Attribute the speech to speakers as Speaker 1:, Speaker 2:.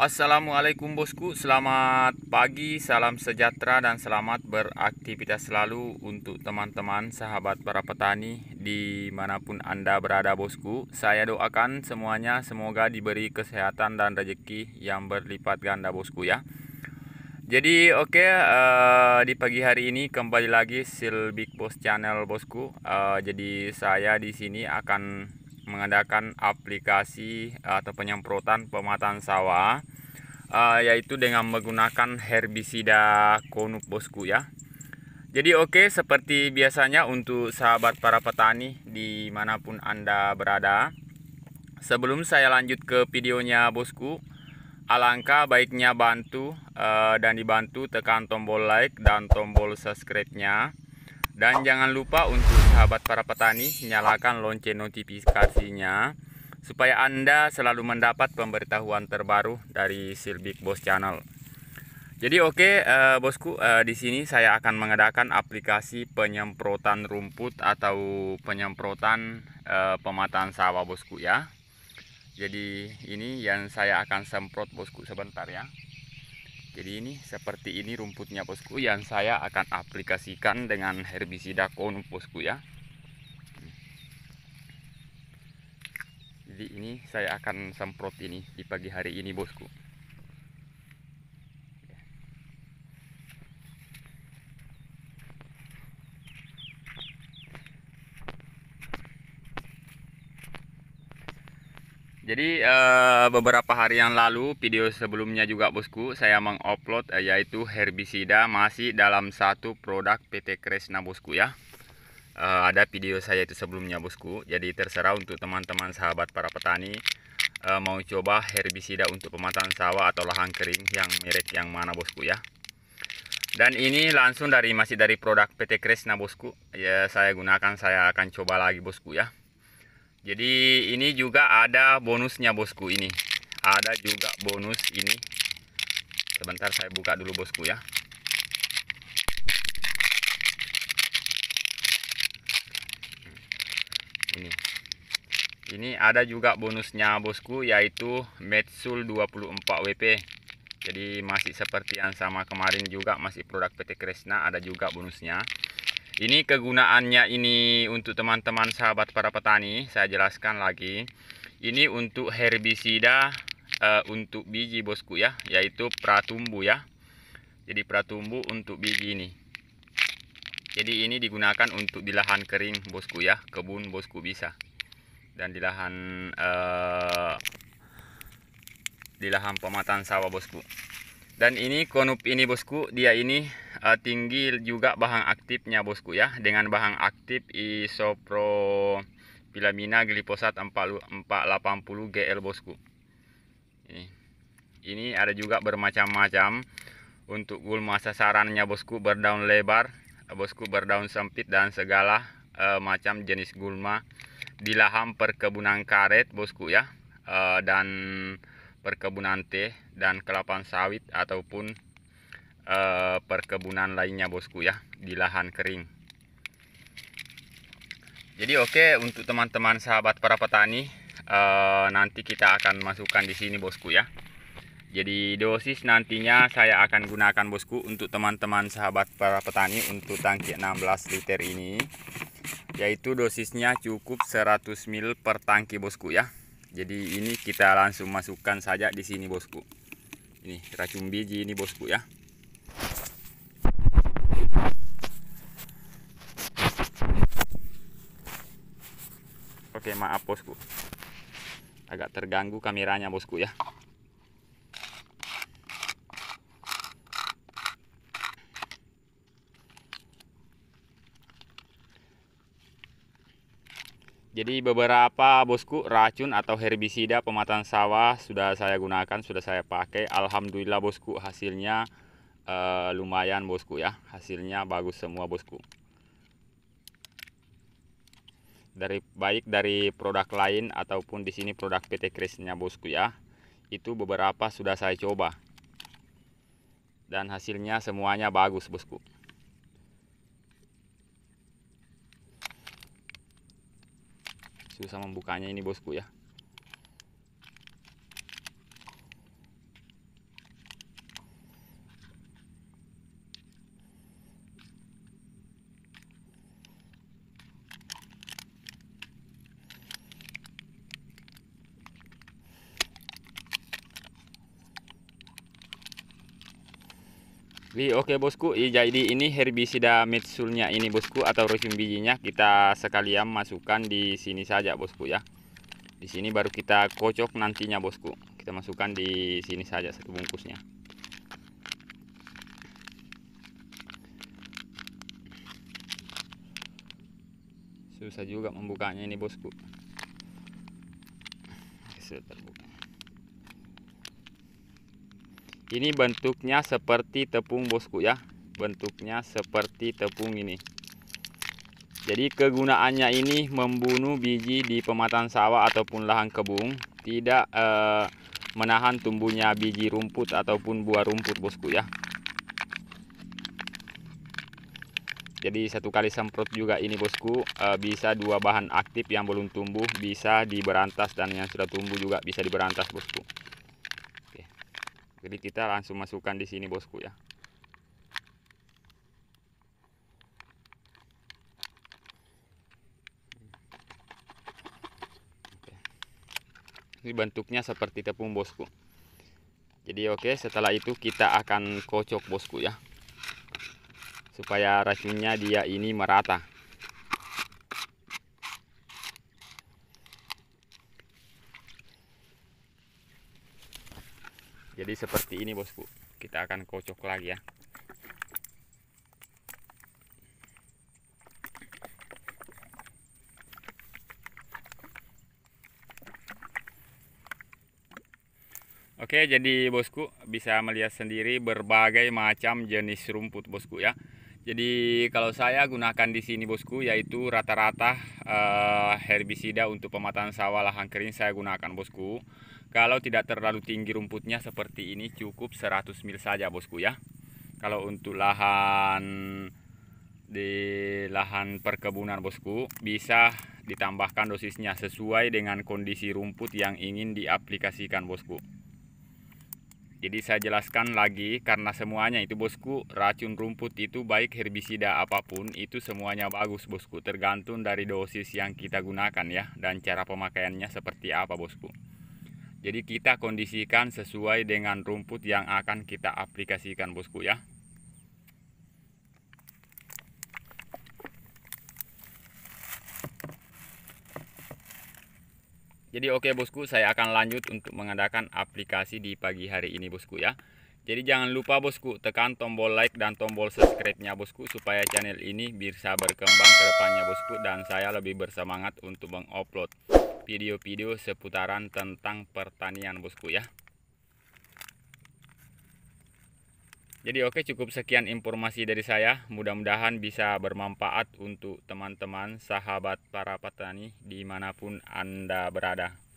Speaker 1: Assalamualaikum bosku, selamat pagi, salam sejahtera dan selamat beraktivitas selalu untuk teman-teman sahabat para petani dimanapun anda berada bosku. Saya doakan semuanya semoga diberi kesehatan dan rezeki yang berlipat ganda bosku ya. Jadi oke okay, uh, eh, di pagi hari ini kembali lagi Sil Big Boss Channel bosku. Uh, jadi saya di sini akan mengadakan aplikasi eh, atau penyemprotan pematan sawah uh, yaitu dengan menggunakan herbisida konup bosku ya jadi oke okay, seperti biasanya untuk sahabat para petani dimanapun anda berada sebelum saya lanjut ke videonya bosku alangkah baiknya bantu uh, dan dibantu tekan tombol like dan tombol subscribe nya dan jangan lupa untuk sahabat para petani nyalakan lonceng notifikasinya supaya Anda selalu mendapat pemberitahuan terbaru dari Silbik Boss Channel. Jadi oke okay, eh, bosku, eh, di sini saya akan mengadakan aplikasi penyemprotan rumput atau penyemprotan eh, pemataan sawah bosku ya. Jadi ini yang saya akan semprot bosku sebentar ya. Jadi ini seperti ini rumputnya bosku yang saya akan aplikasikan dengan herbisida konum bosku ya. jadi ini saya akan semprot ini di pagi hari ini bosku Jadi eh, beberapa hari yang lalu video sebelumnya juga bosku saya mengupload eh, yaitu herbisida masih dalam satu produk PT Kresna bosku ya uh, ada video saya itu sebelumnya bosku jadi terserah untuk teman-teman sahabat para petani uh, mau coba herbisida untuk pematan sawah atau lahan kering yang merek yang mana bosku ya dan ini langsung dari masih dari produk PT Kresna bosku ya saya gunakan saya akan coba lagi bosku ya jadi ini juga ada bonusnya bosku ini ada juga bonus ini sebentar saya buka dulu bosku ya ini ini ada juga bonusnya bosku yaitu Metsul 24 WP jadi masih seperti yang sama kemarin juga masih produk PT Kresna ada juga bonusnya ini kegunaannya ini untuk teman-teman sahabat para petani saya jelaskan lagi ini untuk herbisida e, untuk biji bosku ya yaitu pratumbu ya jadi pratumbu untuk biji ini jadi ini digunakan untuk di lahan kering bosku ya kebun bosku bisa dan di lahan uh, di lahan pematan sawah bosku dan ini konup ini bosku dia ini uh, tinggi juga bahan aktifnya bosku ya dengan bahan aktif isopro pilamina 480 GL bosku ini, ini ada juga bermacam-macam untuk gulma sasarannya bosku berdaun lebar bosku berdaun sempit dan segala uh, macam jenis gulma di lahan perkebunan karet bosku ya uh, dan perkebunan teh dan kelapa sawit ataupun uh, perkebunan lainnya bosku ya di lahan kering jadi oke okay, untuk teman-teman sahabat para petani uh, nanti kita akan masukkan di sini bosku ya jadi dosis nantinya saya akan gunakan bosku untuk teman-teman sahabat para petani untuk tangki 16 liter ini yaitu dosisnya cukup 100 mil per tangki bosku ya. Jadi ini kita langsung masukkan saja di sini bosku. Ini racun biji ini bosku ya. Oke maaf bosku Agak terganggu kameranya bosku ya Jadi beberapa bosku racun atau herbisida pematang sawah sudah saya gunakan, sudah saya pakai. Alhamdulillah bosku hasilnya eh, lumayan bosku ya. Hasilnya bagus semua bosku. Dari baik dari produk lain ataupun di sini produk PT Krisnya bosku ya. Itu beberapa sudah saya coba. Dan hasilnya semuanya bagus bosku. susah membukanya ini bosku ya oke okay, bosku, jadi ini herbisida metsulnya ini bosku atau resin bijinya kita sekalian masukkan di sini saja bosku ya. Di sini baru kita kocok nantinya bosku. Kita masukkan di sini saja satu bungkusnya. Susah juga membukanya ini bosku. Sudah terbuka ini bentuknya seperti tepung bosku ya bentuknya seperti tepung ini jadi kegunaannya ini membunuh biji di pematan sawah ataupun lahan kebun tidak eh, menahan tumbuhnya biji rumput ataupun buah rumput bosku ya jadi satu kali semprot juga ini bosku eh, bisa dua bahan aktif yang belum tumbuh bisa diberantas dan yang sudah tumbuh juga bisa diberantas bosku jadi kita langsung masukkan di sini bosku ya. Ini bentuknya seperti tepung bosku. Jadi oke setelah itu kita akan kocok bosku ya. Supaya racunnya dia ini merata. jadi seperti ini bosku kita akan kocok lagi ya Oke, jadi bosku bisa melihat sendiri berbagai macam jenis rumput bosku ya. Jadi kalau saya gunakan di sini bosku yaitu rata-rata uh, herbisida untuk pematan sawah lahan kering saya gunakan bosku kalau tidak terlalu tinggi rumputnya seperti ini cukup 100 mil saja bosku ya kalau untuk lahan di lahan perkebunan bosku bisa ditambahkan dosisnya sesuai dengan kondisi rumput yang ingin diaplikasikan bosku jadi saya jelaskan lagi karena semuanya itu bosku racun rumput itu baik herbisida apapun itu semuanya bagus bosku tergantung dari dosis yang kita gunakan ya dan cara pemakaiannya seperti apa bosku. Jadi kita kondisikan sesuai dengan rumput yang akan kita aplikasikan bosku ya. Jadi oke okay, bosku, saya akan lanjut untuk mengadakan aplikasi di pagi hari ini bosku ya. Jadi jangan lupa bosku tekan tombol like dan tombol subscribe-nya bosku supaya channel ini bisa berkembang ke depannya bosku dan saya lebih bersemangat untuk mengupload video-video seputaran tentang pertanian bosku ya. Jadi oke cukup sekian informasi dari saya. Mudah-mudahan bisa bermanfaat untuk teman-teman sahabat para petani dimanapun Anda berada.